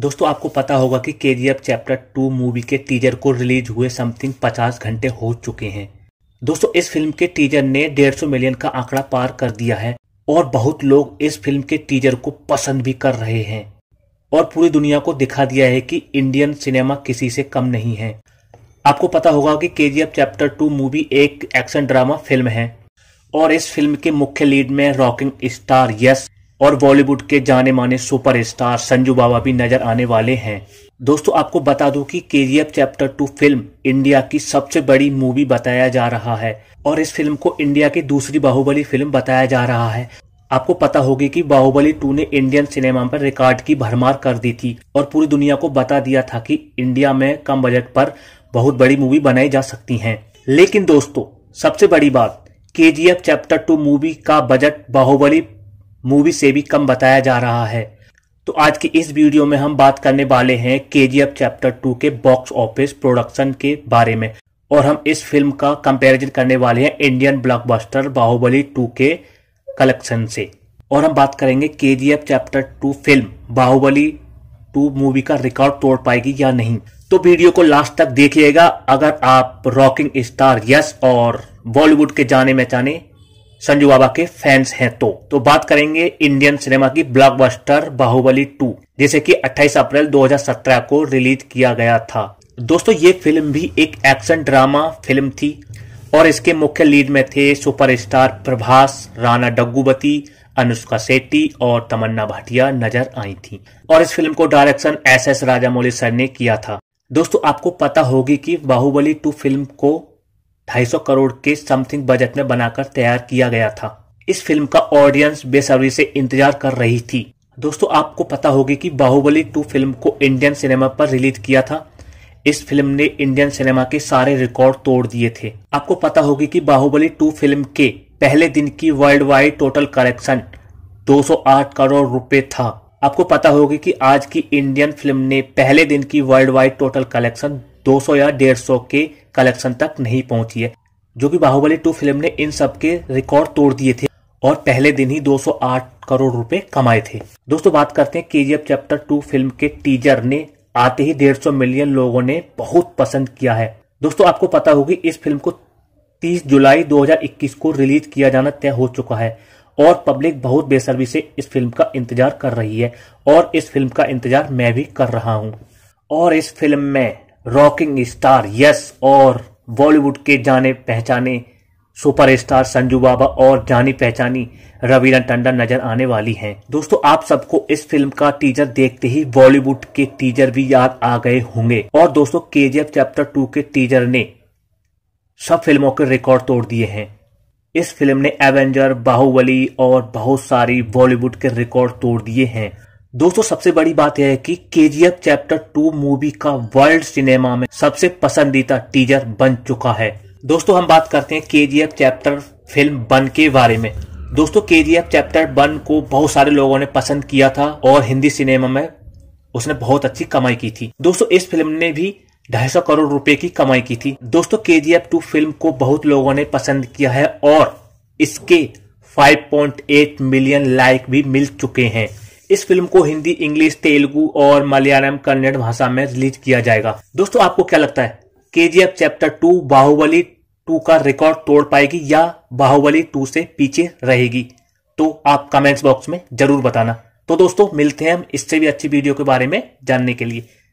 दोस्तों आपको पता होगा कि के चैप्टर टू मूवी के टीजर को रिलीज हुए समथिंग पचास घंटे हो चुके हैं दोस्तों इस फिल्म के टीजर ने 150 मिलियन का आंकड़ा पार कर दिया है और बहुत लोग इस फिल्म के टीजर को पसंद भी कर रहे हैं और पूरी दुनिया को दिखा दिया है कि इंडियन सिनेमा किसी से कम नहीं है आपको पता होगा कि के चैप्टर टू मूवी एक एक्शन ड्रामा फिल्म है और इस फिल्म के मुख्य लीड में रॉकिंग स्टार यस और बॉलीवुड के जाने माने सुपरस्टार संजू बाबा भी नजर आने वाले हैं दोस्तों आपको बता दूं कि के चैप्टर टू फिल्म इंडिया की सबसे बड़ी मूवी बताया जा रहा है और इस फिल्म को इंडिया की दूसरी बाहुबली फिल्म बताया जा रहा है आपको पता होगी कि बाहुबली टू ने इंडियन सिनेमा पर रिकॉर्ड की भरमार कर दी थी और पूरी दुनिया को बता दिया था कि इंडिया में कम बजट पर बहुत बड़ी मूवी बनाई जा सकती हैं लेकिन दोस्तों सबसे बड़ी बात के चैप्टर टू मूवी का बजट बाहुबली मूवी से भी कम बताया जा रहा है तो आज की इस वीडियो में हम बात करने वाले हैं के चैप्टर टू के बॉक्स ऑफिस प्रोडक्शन के बारे में और हम इस फिल्म का कंपैरिजन करने वाले हैं इंडियन ब्लॉकबस्टर बाहुबली टू के कलेक्शन से और हम बात करेंगे के chapter two film Baahubali two movie का रिकॉर्ड तोड़ पाएगी या नहीं तो वीडियो को लास्ट तक देखिएगा अगर आप रॉकिंग स्टार यस और बॉलीवुड के जाने में जाने संजू बाबा के फैंस हैं तो तो बात करेंगे इंडियन सिनेमा की ब्लॉकबस्टर बाहुबली 2 जिसे कि 28 अप्रैल 2017 को रिलीज किया गया था दोस्तों ये फिल्म भी एक एक्शन ड्रामा फिल्म थी और इसके मुख्य लीड में थे सुपरस्टार प्रभास राणा डगुबती अनुष्का सेट्टी और तमन्ना भाटिया नजर आई थी और इस फिल्म को direction S S Rajamouli sir ने किया था दोस्तों आपको पता होगी कि बाहुबली टू फिल्म को 250 करोड़ के समथिंग बजट में बनाकर तैयार किया गया था इस फिल्म का ऑडियंस बेसब्री से इंतजार कर रही थी दोस्तों आपको पता होगी कि बाहुबली टू फिल्म को इंडियन सिनेमा पर रिलीज किया था इस फिल्म ने इंडियन सिनेमा के सारे रिकॉर्ड तोड़ दिए थे आपको पता होगी कि बाहुबली टू फिल्म के पहले दिन की world wide total collection 208 crore रुपए था आपको पता होगी कि आज की इंडियन फिल्म ने पहले दिन की वर्ल्ड वाइड टोटल कलेक्शन 200 या 150 के कलेक्शन तक नहीं पहुंची है जो कि बाहुबली टू फिल्म ने इन सब के रिकॉर्ड तोड़ दिए थे और पहले दिन ही 208 करोड़ रुपए कमाए थे दोस्तों बात करते हैं के चैप्टर टू फिल्म के टीजर ने आते ही 150 मिलियन लोगों ने बहुत पसंद किया है दोस्तों आपको पता होगी इस फिल्म को 30 जुलाई 2021 को रिलीज किया जाना तय हो चुका है और पब्लिक बहुत बेसब्री से इस फिल्म का इंतजार कर रही है और इस फिल्म का इंतजार मैं भी कर रहा हूं और इस फिल्म में रॉकिंग स्टार यस और बॉलीवुड के जाने पहचाने सुपरस्टार संजू बाबा और जानी पहचानी रवीना टंडन नजर आने वाली हैं। दोस्तों आप सबको इस फिल्म का टीजर देखते ही बॉलीवुड के टीजर भी याद आ गए होंगे और दोस्तों के चैप्टर टू के टीजर ने सब फिल्मों के रिकॉर्ड तोड़ दिए हैं इस फिल्म ने एवेंजर बाहुबली और बहुत सारी बॉलीवुड के रिकॉर्ड तोड़ दिए हैं दोस्तों सबसे बड़ी बात यह है कि के चैप्टर टू मूवी का वर्ल्ड सिनेमा में सबसे पसंदीदा टीजर बन चुका है दोस्तों हम बात करते हैं के चैप्टर फिल्म बन के बारे में दोस्तों के चैप्टर वन को बहुत सारे लोगों ने पसंद किया था और हिंदी सिनेमा में उसने बहुत अच्छी कमाई की थी दोस्तों इस फिल्म ने भी ढाई सौ करोड़ रुपए की कमाई की थी दोस्तों के जी टू फिल्म को बहुत लोगों ने पसंद किया है और इसके 5.8 मिलियन लाइक भी मिल चुके हैं इस फिल्म को हिंदी इंग्लिश तेलुगु और मलयालम कन्नड़ भाषा में रिलीज किया जाएगा दोस्तों आपको क्या लगता है के चैप्टर टू बाहुबली टू का रिकॉर्ड तोड़ पाएगी या बाहुबली टू से पीछे रहेगी तो आप कमेंट्स बॉक्स में जरूर बताना तो दोस्तों मिलते हैं हम इससे भी अच्छी वीडियो के बारे में जानने के लिए